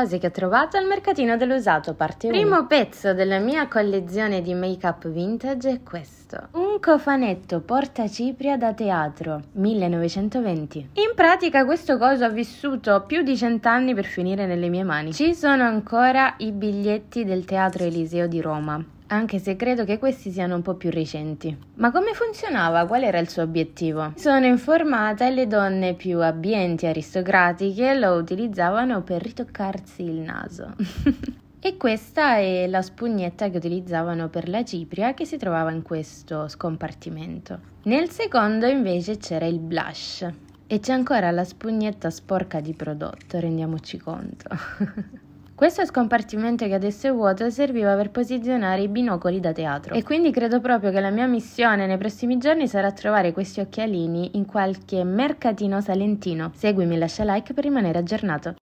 cose che ho trovato al mercatino dell'usato parte 1. Primo pezzo della mia collezione di make up vintage è questo questo. Un cofanetto porta cipria da teatro, 1920. In pratica questo coso ha vissuto più di cent'anni per finire nelle mie mani. Ci sono ancora i biglietti del Teatro Eliseo di Roma anche se credo che questi siano un po' più recenti. Ma come funzionava? Qual era il suo obiettivo? Sono informata e le donne più abbienti aristocratiche lo utilizzavano per ritoccarsi il naso. E questa è la spugnetta che utilizzavano per la cipria che si trovava in questo scompartimento. Nel secondo invece c'era il blush e c'è ancora la spugnetta sporca di prodotto, rendiamoci conto. Questo scompartimento che adesso è vuoto serviva per posizionare i binocoli da teatro e quindi credo proprio che la mia missione nei prossimi giorni sarà trovare questi occhialini in qualche mercatino salentino. Seguimi, e lascia like per rimanere aggiornato.